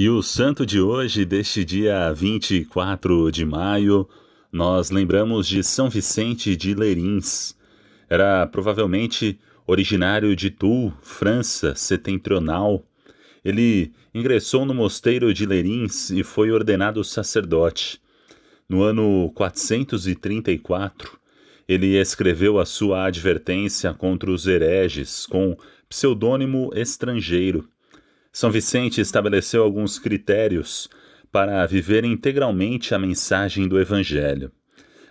E o santo de hoje, deste dia 24 de maio, nós lembramos de São Vicente de Lerins. Era provavelmente originário de Toul, França setentrional. Ele ingressou no mosteiro de Lerins e foi ordenado sacerdote. No ano 434, ele escreveu a sua advertência contra os hereges com pseudônimo estrangeiro. São Vicente estabeleceu alguns critérios para viver integralmente a mensagem do Evangelho.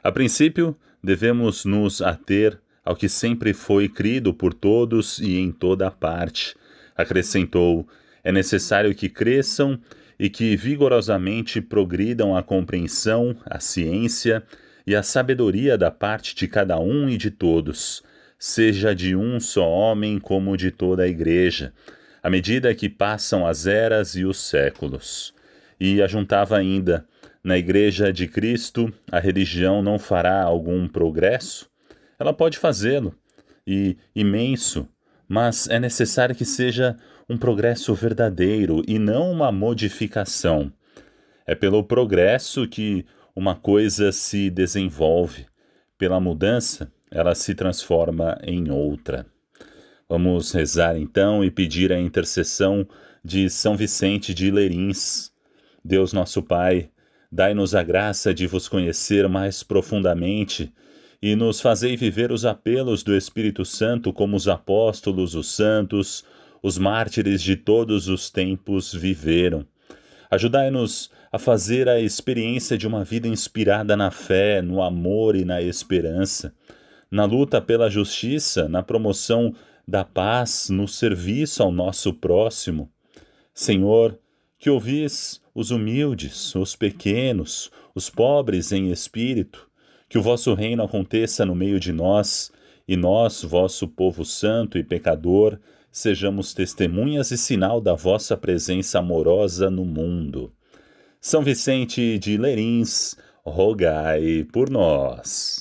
A princípio, devemos nos ater ao que sempre foi crido por todos e em toda parte. Acrescentou: é necessário que cresçam e que vigorosamente progridam a compreensão, a ciência e a sabedoria da parte de cada um e de todos, seja de um só homem como de toda a igreja à medida que passam as eras e os séculos. E ajuntava ainda: na Igreja de Cristo, a religião não fará algum progresso? Ela pode fazê-lo, e imenso, mas é necessário que seja um progresso verdadeiro e não uma modificação. É pelo progresso que uma coisa se desenvolve, pela mudança, ela se transforma em outra. Vamos rezar então e pedir a intercessão de São Vicente de Lerins. Deus nosso Pai, dai-nos a graça de vos conhecer mais profundamente e nos fazei viver os apelos do Espírito Santo como os apóstolos, os santos, os mártires de todos os tempos viveram. Ajudai-nos a fazer a experiência de uma vida inspirada na fé, no amor e na esperança, na luta pela justiça, na promoção da paz no serviço ao nosso próximo. Senhor, que ouvis os humildes, os pequenos, os pobres em espírito, que o vosso reino aconteça no meio de nós, e nós, vosso povo santo e pecador, sejamos testemunhas e sinal da vossa presença amorosa no mundo. São Vicente de Lerins, rogai por nós.